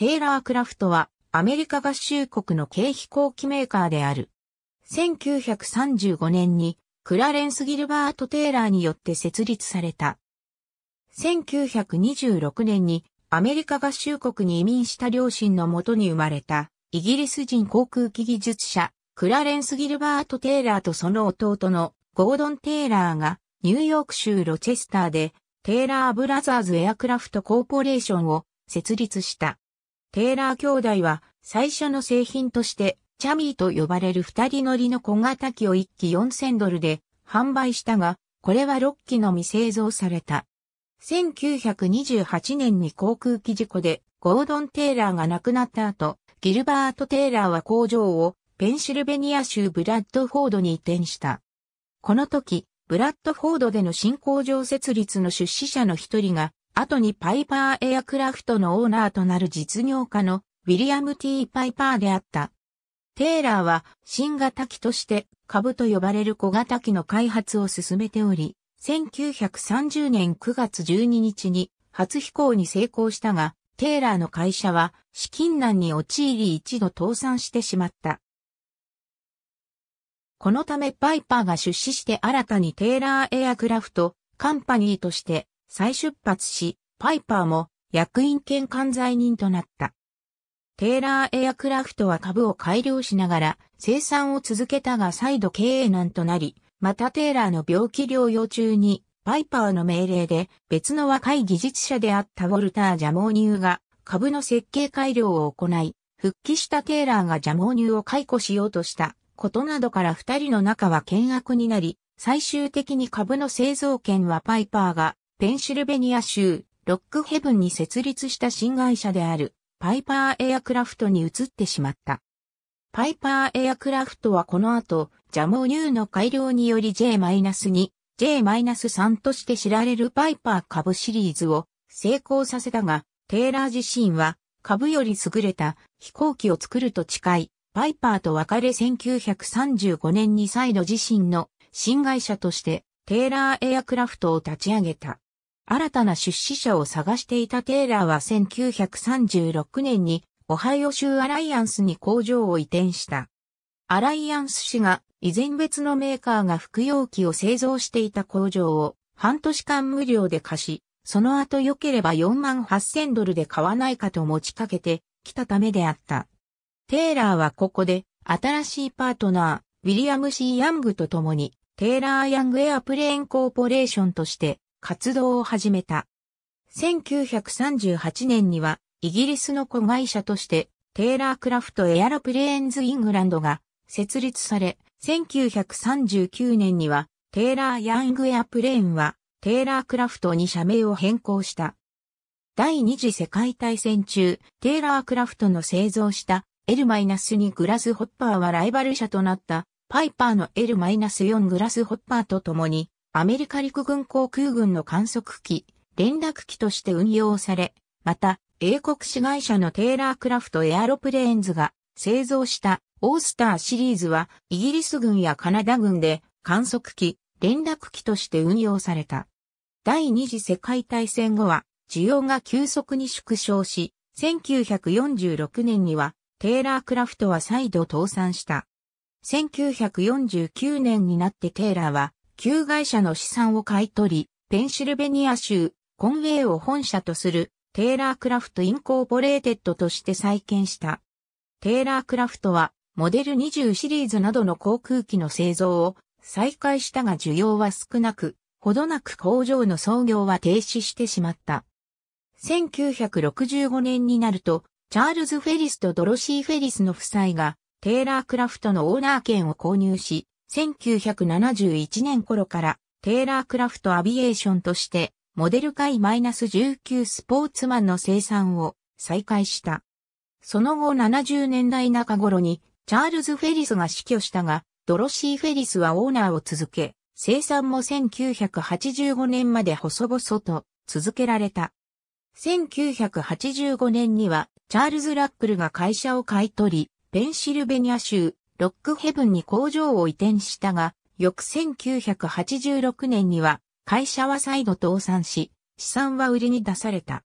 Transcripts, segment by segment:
テイラー・クラフトはアメリカ合衆国の軽飛行機メーカーである。1935年にクラレンス・ギルバート・テイラーによって設立された。1926年にアメリカ合衆国に移民した両親のもとに生まれたイギリス人航空機技術者クラレンス・ギルバート・テイラーとその弟のゴードン・テイラーがニューヨーク州ロチェスターでテイラー・ブラザーズ・エアクラフト・コーポレーションを設立した。テイラー兄弟は最初の製品としてチャミーと呼ばれる二人乗りの小型機を1機4000ドルで販売したが、これは6機のみ製造された。1928年に航空機事故でゴードン・テイラーが亡くなった後、ギルバート・テイラーは工場をペンシルベニア州ブラッドフォードに移転した。この時、ブラッドフォードでの新工場設立の出資者の一人が後にパイパーエアクラフトのオーナーとなる実業家のウィリアム・ T・ パイパーであった。テイラーは新型機として株と呼ばれる小型機の開発を進めており、1930年9月12日に初飛行に成功したが、テイラーの会社は資金難に陥り一度倒産してしまった。このためパイパーが出資して新たにテイラーエアクラフトカンパニーとして再出発し、パイパーも役員兼管財人となった。テーラーエアクラフトは株を改良しながら生産を続けたが再度経営難となり、またテーラーの病気療養中にパイパーの命令で別の若い技術者であったウォルター・ジャモーニューが株の設計改良を行い、復帰したテーラーがジャモーニューを解雇しようとしたことなどから二人の仲は険悪になり、最終的に株の製造権はパイパーがペンシルベニア州、ロックヘブンに設立した新会社である、パイパーエアクラフトに移ってしまった。パイパーエアクラフトはこの後、ジャモニューの改良により J-2、J-3 として知られるパイパー株シリーズを成功させたが、テイラー自身は株より優れた飛行機を作ると誓い、パイパーと別れ1935年に再度自身の新会社としてテイラーエアクラフトを立ち上げた。新たな出資者を探していたテイラーは1936年にオハイオ州アライアンスに工場を移転した。アライアンス氏が以前別のメーカーが服用機を製造していた工場を半年間無料で貸し、その後良ければ4万8000ドルで買わないかと持ちかけてきたためであった。テイラーはここで新しいパートナー、ウィリアム・シー・ヤングと共に、テイラー・ヤング・エアプレーン・コーポレーションとして、活動を始めた。1938年にはイギリスの子会社としてテイラークラフトエアラプレーンズイングランドが設立され、1939年にはテイラーヤングエアプレーンはテイラークラフトに社名を変更した。第二次世界大戦中、テイラークラフトの製造した L-2 グラスホッパーはライバル社となったパイパーの L-4 グラスホッパーと共にアメリカ陸軍航空軍の観測機、連絡機として運用され、また、英国市会社のテイラークラフトエアロプレーンズが製造したオースターシリーズはイギリス軍やカナダ軍で観測機、連絡機として運用された。第二次世界大戦後は需要が急速に縮小し、1946年にはテイラークラフトは再度倒産した。1949年になってテイラーは旧会社の資産を買い取り、ペンシルベニア州、コンウェイを本社とする、テイラークラフトインコーポレーテッドとして再建した。テイラークラフトは、モデル20シリーズなどの航空機の製造を再開したが需要は少なく、ほどなく工場の操業は停止してしまった。1965年になると、チャールズ・フェリスとドロシー・フェリスの夫妻が、テイラークラフトのオーナー権を購入し、1971年頃からテーラークラフトアビエーションとしてモデル界 -19 スポーツマンの生産を再開した。その後70年代中頃にチャールズ・フェリスが死去したが、ドロシー・フェリスはオーナーを続け、生産も1985年まで細々と続けられた。1985年にはチャールズ・ラックルが会社を買い取り、ペンシルベニア州ロックヘブンに工場を移転したが、翌1986年には会社は再度倒産し、資産は売りに出された。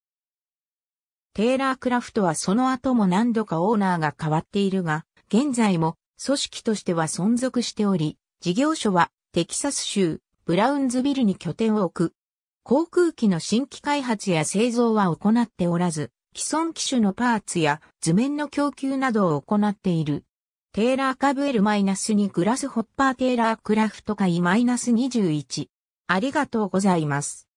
テイラークラフトはその後も何度かオーナーが変わっているが、現在も組織としては存続しており、事業所はテキサス州ブラウンズビルに拠点を置く。航空機の新規開発や製造は行っておらず、既存機種のパーツや図面の供給などを行っている。テーラー株 L-2 グラスホッパーテーラークラフト会 -21。ありがとうございます。